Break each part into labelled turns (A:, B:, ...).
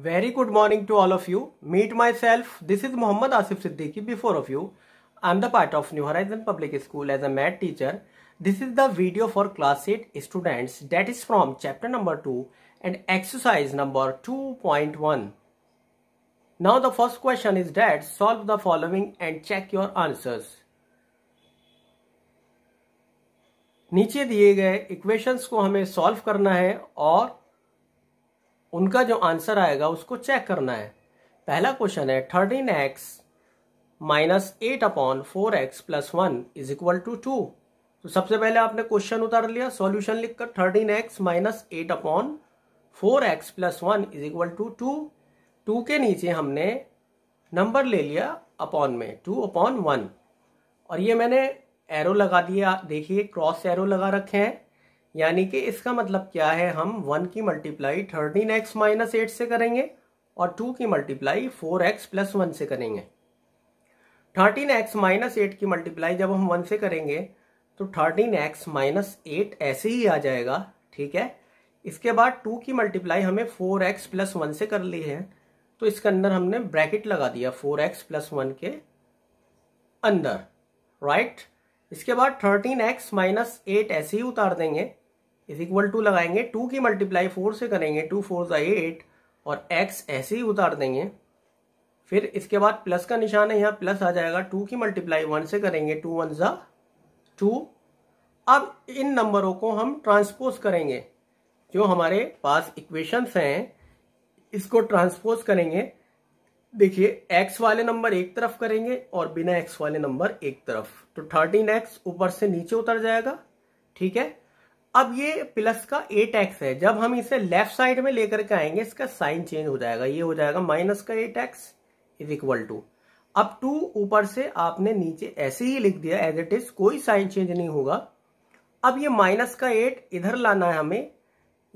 A: very good morning to all of you meet myself this is Mohammad Asif Siddiqui before of you I am the part of New Horizon Public School as a math teacher this is the video for class eight students that is from chapter number two and exercise number two point one now the first question is that solve the following and check your answers नीचे दिए गए equations को हमें solve करना है और उनका जो आंसर आएगा उसको चेक करना है पहला क्वेश्चन है thirteen x minus eight upon four x plus one is equal to two तो सबसे पहले आपने क्वेश्चन उतार लिया सॉल्यूशन लिखकर thirteen x minus eight upon four x plus one is equal to two two के नीचे हमने नंबर ले लिया अपॉन में टू अपॉन वन और ये मैंने एरो लगा दिया देखिए क्रॉस एरो लगा रखे हैं यानी कि इसका मतलब क्या है हम वन की multiply thirteen x minus eight से करेंगे और टू की multiply four x plus one से करेंगे थर्टीन एक्स माइनस एट की मल्टीप्लाई जब हम वन से करेंगे तो थर्टीन एक्स माइनस एट ऐसे ही आ जाएगा ठीक है इसके बाद टू की मल्टीप्लाई हमें फोर एक्स प्लस वन से कर ली है तो इसके अंदर हमने ब्रैकेट लगा दिया फोर एक्स प्लस वन के अंदर राइट इसके बाद थर्टीन एक्स माइनस एट ऐसे ही उतार देंगे इज इक्वल टू लगाएंगे टू की मल्टीप्लाई फोर से करेंगे टू फोर ज़ा एट और एक्स ऐसे ही उतार देंगे फिर इसके बाद प्लस का निशान है यहाँ प्लस आ जाएगा टू की मल्टीप्लाई वन से करेंगे टू वन ज़ा टू अब इन नंबरों को हम ट्रांसपोज करेंगे जो हमारे पास इक्वेशंस हैं इसको ट्रांसपोज करेंगे देखिए एक्स वाले नंबर एक तरफ करेंगे और बिना एक्स वाले नंबर एक तरफ तो थर्टीन एक्स ऊपर से नीचे उतर जाएगा ठीक है अब ये प्लस का एट एक्स है जब हम इसे लेफ्ट साइड में लेकर के आएंगे इसका साइन चेंज हो जाएगा ये हो जाएगा माइनस का eight x is equal to अब टू ऊपर से आपने नीचे ऐसे ही लिख दिया एज इट इज कोई साइन चेंज नहीं होगा अब ये माइनस का एट इधर लाना है हमें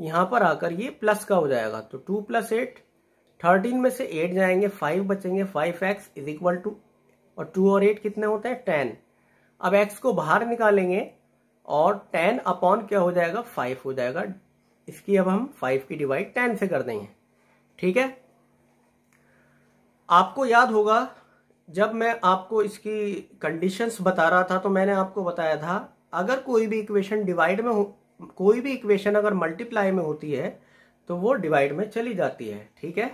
A: यहां पर आकर ये प्लस का हो जाएगा तो टू प्लस एट थर्टीन में से एट जाएंगे फाइव बचेंगे five x is equal to और टू और एट कितने होते हैं टेन अब एक्स को बाहर निकालेंगे और टेन अपॉन क्या हो जाएगा फाइव हो जाएगा इसकी अब हम फाइव की डिवाइड टेन से कर देंगे ठीक है आपको याद होगा जब मैं आपको इसकी कंडीशंस बता रहा था तो मैंने आपको बताया था अगर कोई भी इक्वेशन डिवाइड में हो कोई भी इक्वेशन अगर मल्टीप्लाई में होती है तो वो डिवाइड में चली जाती है ठीक है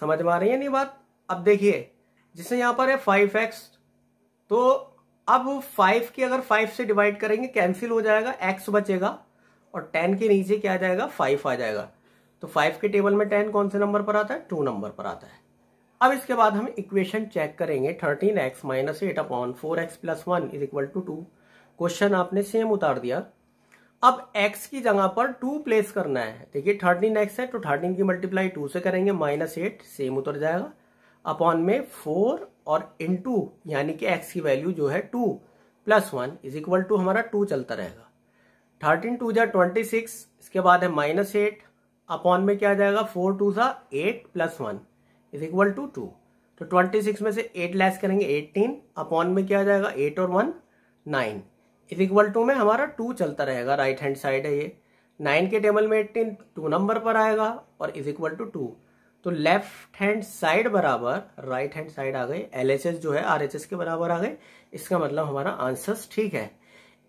A: समझ में आ रही है नहीं बात अब देखिए जिसे यहां पर है फाइव एक्स तो अब फाइव की अगर फाइव से डिवाइड करेंगे कैंसिल हो जाएगा एक्स बचेगा और टेन के नीचे क्या आ जाएगा फाइव आ जाएगा तो फाइव के टेबल में टेन कौन से नंबर पर आता है टू नंबर पर आता है अब इसके बाद हम इक्वेशन चेक करेंगे thirteen x minus eight upon four x plus one is equal to two question आपने सेम उतार दिया अब x की जगह पर 2 प्लेस करना है देखिए 13x है तो थर्टीन की मल्टीप्लाई टू से करेंगे माइनस एट सेम उतर जाएगा अपॉन में फोर और इन टू यानी कि एक्स की वैल्यू जो है two plus one is equal to हमारा टू चलता रहेगा थर्टीन टू जै ट्वेंटी सिक्स इसके बाद है माइनस एट अपॉन में क्या आ जाएगा फोर टू सा eight plus one is equal to two तो ट्वेंटी सिक्स में से एट लेस करेंगे एटीन अपॉन में क्या आ जाएगा एट और one nine is equal to में हमारा टू चलता रहेगा राइट हैंड साइड है ये नाइन के टेबल में एट्टीन टू नंबर पर आएगा और इज इक्वल टू टू तो लेफ्ट हैंड साइड बराबर राइट हैंड साइड आ गई एलएचएस जो है आरएचएस के बराबर आ गए इसका मतलब हमारा आंसर ठीक है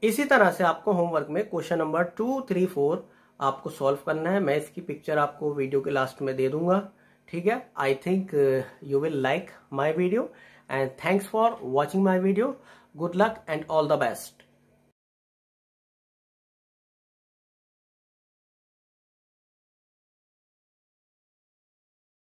A: इसी तरह से आपको होमवर्क में question number two three four आपको सॉल्व करना है मैं इसकी पिक्चर आपको वीडियो के लास्ट में दे दूंगा ठीक है I think you will like my video and thanks for watching my video good luck and all the best